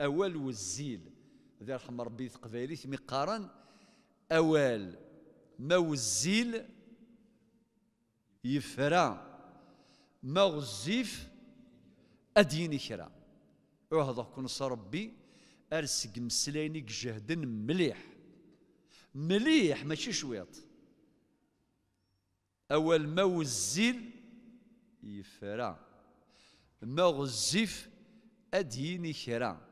اوال والزيل ذي رحم ربي تقبايليت مقارن اوال ما والزيل يفرا ما غزيف اديني كرا عهد كنص ربي ارسق مسلينك جهد مليح مليح ماشي شويط اول ما والزيل يفرا ما غزيف اديني كرا